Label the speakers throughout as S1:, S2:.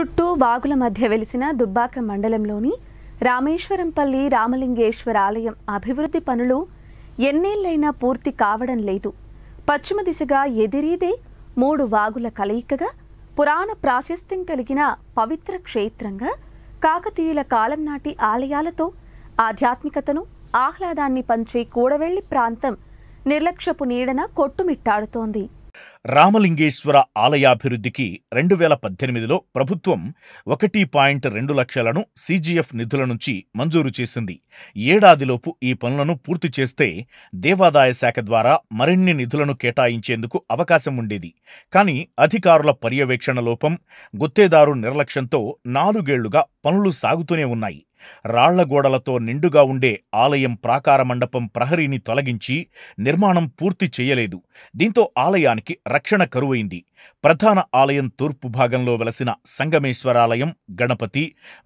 S1: చుట్టూ వాగుల మధ్య వెలిసిన దుబ్బాక మండలంలోని రామేశ్వరంపల్లి రామలింగేశ్వర ఆలయం అభివృద్ధి పనులు ఎన్నేళ్లైనా పూర్తి కావడం లేదు పశ్చిమ దిశగా ఎదిరీదే మూడు వాగుల కలయికగా పురాణ ప్రాశస్త్యం కలిగిన పవిత్ర క్షేత్రంగా కాకతీయుల కాలం నాటి ఆలయాలతో ఆధ్యాత్మికతను ఆహ్లాదాన్ని పంచే కూడవెళ్లి ప్రాంతం నిర్లక్ష్యపు నీడన కొట్టుమిట్టాడుతోంది
S2: రామలింగేశ్వర ఆలయాభివృద్ధికి రెండు వేల పద్దెనిమిదిలో ప్రభుత్వం ఒకటి పాయింట్ రెండు లక్షలను సీజీఎఫ్ నిధుల నుంచి మంజూరు చేసింది ఏడాదిలోపు ఈ పనులను పూర్తి చేస్తే దేవాదాయ శాఖ ద్వారా మరిన్ని నిధులను కేటాయించేందుకు అవకాశం ఉండేది కానీ అధికారుల పర్యవేక్షణ లోపం గుత్తేదారు నిర్లక్ష్యంతో నాలుగేళ్లుగా పనులు సాగుతూనే ఉన్నాయి రాళ్లగోడలతో నిండుగా ఉండే ఆలయం ప్రాకార మండపం ప్రహరీని తొలగించి నిర్మాణం పూర్తి చేయలేదు దీంతో ఆలయానికి రక్షణ కరువైంది ప్రధాన ఆలయం తూర్పు భాగంలో వెలసిన సంగమేశ్వరాలయం గణపతి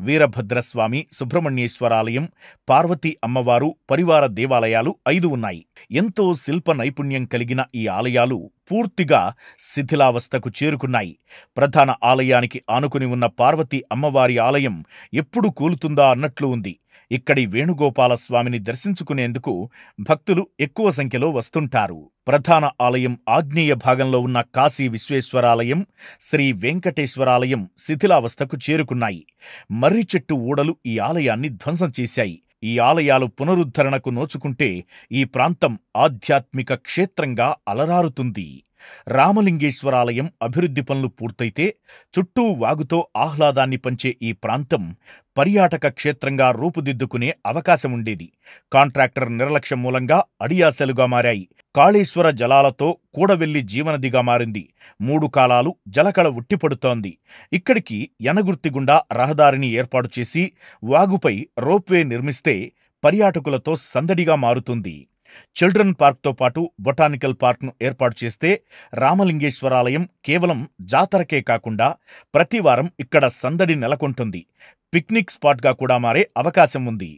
S2: వీరభద్రస్వామి సుబ్రహ్మణ్యేశ్వరాలయం పార్వతీ అమ్మవారు పరివార దేవాలయాలు ఐదు ఉన్నాయి ఎంతో శిల్ప నైపుణ్యం కలిగిన ఈ ఆలయాలు పూర్తిగా శిథిలావస్థకు చేరుకున్నాయి ప్రధాన ఆలయానికి ఆనుకుని ఉన్న పార్వతి అమ్మవారి ఆలయం ఎప్పుడు కూలుతుందా అన్నట్లు ఉంది ఇక్కడి వేణుగోపాల స్వామిని దర్శించుకునేందుకు భక్తులు ఎక్కువ సంఖ్యలో వస్తుంటారు ప్రధాన ఆలయం ఆగ్నేయ భాగంలో ఉన్న కాశీ విశ్వేశ్వరాలయం శ్రీ వెంకటేశ్వరాలయం శిథిలావస్థకు చేరుకున్నాయి మర్రి చెట్టు ఊడలు ఈ ఆలయాన్ని ధ్వంసం చేశాయి ఈ ఆలయాలు పునరుద్ధరణకు నోచుకుంటే ఈ ప్రాంతం ఆధ్యాత్మిక క్షేత్రంగా అలరారుతుంది రామలింగేశ్వరాలయం అభివృద్ధి పనులు పూర్తయితే చుట్టూ వాగుతో ఆహ్లాదాన్ని పంచే ఈ ప్రాంతం పర్యాటక క్షేత్రంగా రూపుదిద్దుకునే అవకాశముండేది కాంట్రాక్టర్ నిర్లక్ష్యం మూలంగా అడియాశలుగా మారాయి కాళేశ్వర జలాలతో కూడవెల్లి జీవనదిగా మారింది మూడు కాలాలు జలకళ ఉట్టిపడుతోంది ఇక్కడికి యనగుర్తి గుండా రహదారిని ఏర్పాటు చేసి వాగుపై రోప్వే నిర్మిస్తే పర్యాటకులతో సందడిగా మారుతుంది చిల్డ్రన్ పార్క్తో పాటు బొటానికల్ పార్క్ను ఏర్పాటు చేస్తే రామలింగేశ్వరాలయం కేవలం జాతరకే కాకుండా ప్రతివారం ఇక్కడ సందడి నెలకొంటుంది పిక్నిక్ స్పాట్గా కూడా మారే అవకాశం ఉంది